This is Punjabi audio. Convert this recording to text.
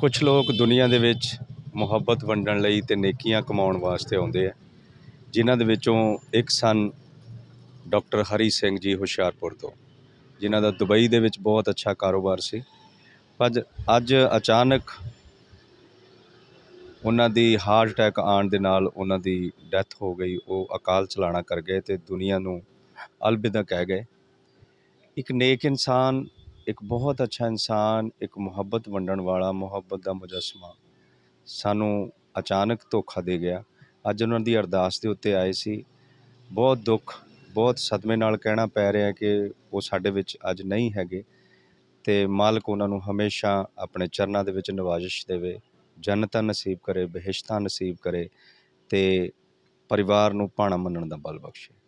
ਕੁਝ ਲੋਕ ਦੁਨੀਆ ਦੇ ਵਿੱਚ ਮੁਹੱਬਤ ਵੰਡਣ ਲਈ ਤੇ ਨੇਕੀਆਂ ਕਮਾਉਣ ਵਾਸਤੇ ਆਉਂਦੇ ਆ ਜਿਨ੍ਹਾਂ ਦੇ ਵਿੱਚੋਂ ਇੱਕ ਸਨ ਡਾਕਟਰ ਹਰੀ ਸਿੰਘ ਜੀ ਹੁਸ਼ਿਆਰਪੁਰ ਤੋਂ ਜਿਨ੍ਹਾਂ ਦਾ ਦੁਬਈ ਦੇ ਵਿੱਚ ਬਹੁਤ ਅੱਛਾ ਕਾਰੋਬਾਰ ਸੀ ਪਰ ਅੱਜ ਅਚਾਨਕ ਉਹਨਾਂ ਦੀ ਹਾਰਟ ਅਟੈਕ ਆਉਣ ਦੇ ਨਾਲ ਉਹਨਾਂ ਦੀ ਡੈਥ ਹੋ ਗਈ ਉਹ ਅਕਾਲ ਚਲਾਣਾ ਕਰ ਗਏ ਤੇ ਦੁਨੀਆ ਨੂੰ ਅਲਵਿਦਾ ਕਹਿ ਗਏ ਇੱਕ ਨੇਕ ਇਨਸਾਨ ਇੱਕ ਬਹੁਤ ਅੱਛਾ ਇਨਸਾਨ ਇੱਕ ਮੁਹੱਬਤ ਵੰਡਣ ਵਾਲਾ ਮੁਹੱਬਤ ਦਾ ਮੁਜਸਮਾ ਸਾਨੂੰ ਅਚਾਨਕ ਧੋਖਾ ਦੇ ਗਿਆ ਅੱਜ ਉਹਨਾਂ ਦੀ ਅਰਦਾਸ ਦੇ ਉੱਤੇ ਆਏ ਸੀ ਬਹੁਤ ਦੁੱਖ ਬਹੁਤ ਸਦਮੇ ਨਾਲ ਕਹਿਣਾ ਪੈ ਰਿਹਾ ਕਿ ਉਹ ਸਾਡੇ ਵਿੱਚ ਅੱਜ ਨਹੀਂ ਹੈਗੇ ਤੇ ਮਾਲਕ ਉਹਨਾਂ ਨੂੰ ਹਮੇਸ਼ਾ ਆਪਣੇ ਚਰਨਾਂ ਦੇ ਵਿੱਚ ਨਿਵਾਜਿਸ਼ ਦੇਵੇ ਜਨਤਾ ਨਸੀਬ ਕਰੇ ਬਹਿਸ਼ਤਾਂ ਨਸੀਬ ਕਰੇ ਤੇ ਪਰਿਵਾਰ ਨੂੰ ਪਾਣਾ ਮੰਨਣ ਦਾ ਬਲ ਬਖਸ਼ੇ